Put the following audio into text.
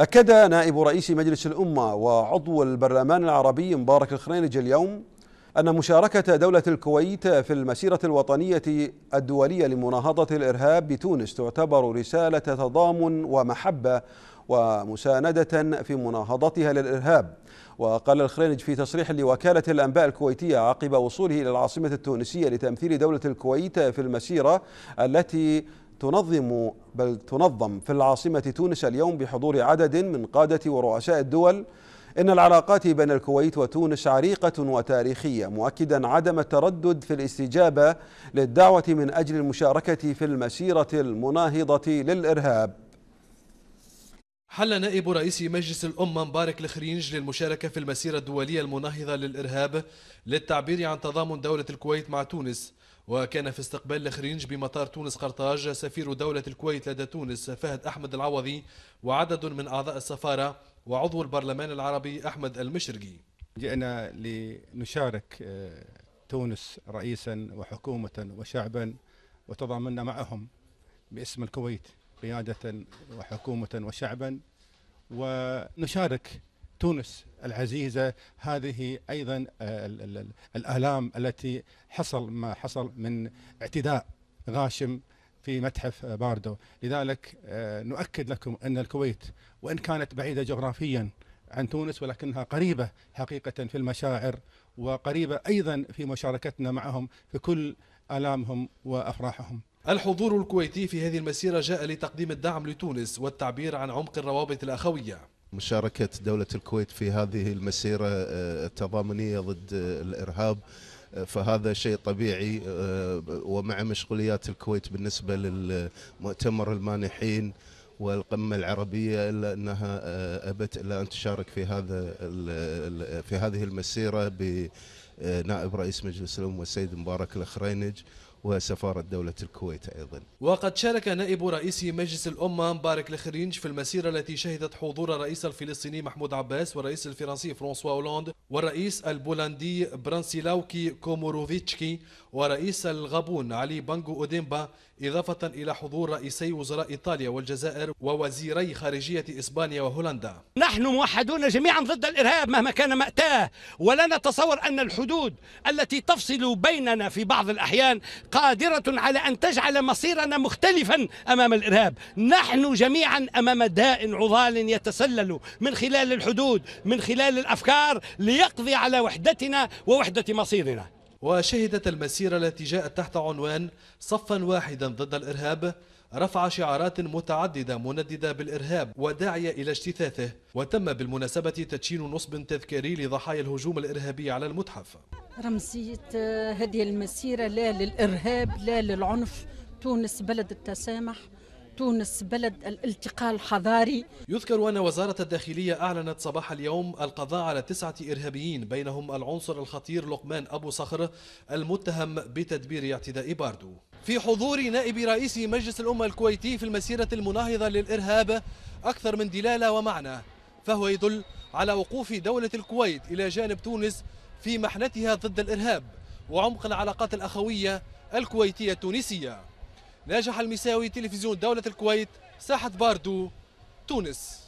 أكد نائب رئيس مجلس الأمة وعضو البرلمان العربي مبارك الخرينج اليوم أن مشاركة دولة الكويت في المسيرة الوطنية الدولية لمناهضة الإرهاب بتونس تعتبر رسالة تضامن ومحبة ومساندة في مناهضتها للإرهاب وقال الخرينج في تصريح لوكالة الأنباء الكويتية عقب وصوله إلى العاصمة التونسية لتمثيل دولة الكويت في المسيرة التي تنظم بل تنظم في العاصمة تونس اليوم بحضور عدد من قادة ورؤساء الدول إن العلاقات بين الكويت وتونس عريقة وتاريخية مؤكدا عدم التردد في الاستجابة للدعوة من أجل المشاركة في المسيرة المناهضة للإرهاب حل نائب رئيس مجلس الأمة مبارك الخرينج للمشاركة في المسيرة الدولية المناهضة للإرهاب للتعبير عن تضامن دولة الكويت مع تونس وكان في استقبال الخرينج بمطار تونس قرطاج سفير دولة الكويت لدى تونس فهد أحمد العوضي وعدد من أعضاء السفارة وعضو البرلمان العربي أحمد المشرقي جئنا لنشارك آه، تونس رئيسا وحكومة وشعبا وتضامنا معهم باسم الكويت قيادة وحكومة وشعبا ونشارك تونس العزيزة هذه أيضا آه، الآلام التي حصل ما حصل من اعتداء غاشم في متحف باردو لذلك آه، نؤكد لكم أن الكويت وإن كانت بعيدة جغرافيا عن تونس ولكنها قريبة حقيقة في المشاعر وقريبة أيضا في مشاركتنا معهم في كل آلامهم وأفراحهم الحضور الكويتي في هذه المسيرة جاء لتقديم الدعم لتونس والتعبير عن عمق الروابط الأخوية مشاركة دولة الكويت في هذه المسيرة آه، التضامنية ضد آه، الإرهاب آه، فهذا شيء طبيعي ومع مشغوليات الكويت بالنسبة للمؤتمر المانحين والقمة العربية إلا أنها أبت إلا أن تشارك في هذا في هذه المسيرة بنائب رئيس مجلس الأمة السيد مبارك الأخرينج وسفارة دولة الكويت أيضا وقد شارك نائب رئيس مجلس الأمة مبارك الخرينج في المسيرة التي شهدت حضور الرئيس الفلسطيني محمود عباس والرئيس الفرنسي فرانسوا هولاند والرئيس البولندي برانسيلاوكي كوموروفيتشكي ورئيس الغابون علي بانجو أوديمبا إضافة إلى حضور رئيسي وزراء إيطاليا والجزائر ووزيري خارجية إسبانيا وهولندا نحن موحدون جميعا ضد الإرهاب مهما كان مأتاه ولا نتصور أن الحدود التي تفصل بيننا في بعض الأحيان قادرة على أن تجعل مصيرنا مختلفا أمام الإرهاب نحن جميعا أمام داء عضال يتسلل من خلال الحدود من خلال الأفكار ليقضي على وحدتنا ووحدة مصيرنا وشهدت المسيرة التي جاءت تحت عنوان صفا واحدا ضد الإرهاب رفع شعارات متعددة منددة بالإرهاب وداعية إلى اجتثاثه وتم بالمناسبة تدشين نصب تذكاري لضحايا الهجوم الإرهابي على المتحف رمزية آه، هذه المسيرة لا للإرهاب لا للعنف تونس بلد التسامح تونس بلد الالتقاء الحضاري يذكر أن وزارة الداخلية أعلنت صباح اليوم القضاء على تسعة إرهابيين بينهم العنصر الخطير لقمان أبو صخر المتهم بتدبير اعتداء باردو في حضور نائب رئيس مجلس الأمة الكويتي في المسيرة المناهضة للإرهاب أكثر من دلالة ومعنى فهو يدل على وقوف دولة الكويت إلى جانب تونس في محنتها ضد الإرهاب وعمق العلاقات الأخوية الكويتية التونسية ناجح المساوي تلفزيون دولة الكويت ساحة باردو تونس